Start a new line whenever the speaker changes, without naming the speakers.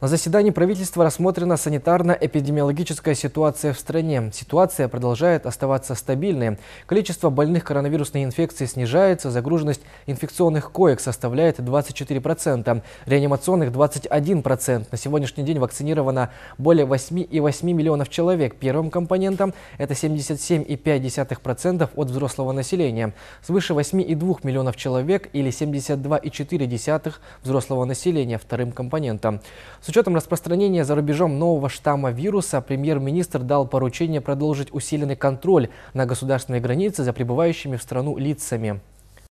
На заседании правительства рассмотрена санитарно-эпидемиологическая ситуация в стране. Ситуация продолжает оставаться стабильной. Количество больных коронавирусной инфекцией снижается, загруженность инфекционных коек составляет 24%, реанимационных 21%. На сегодняшний день вакцинировано более 8,8 миллионов человек. Первым компонентом это 77,5% от взрослого населения. Свыше 8,2 миллионов человек или 72,4% взрослого населения вторым компонентом. С учетом распространения за рубежом нового штамма вируса, премьер-министр дал поручение продолжить усиленный контроль на государственной границе за прибывающими в страну лицами.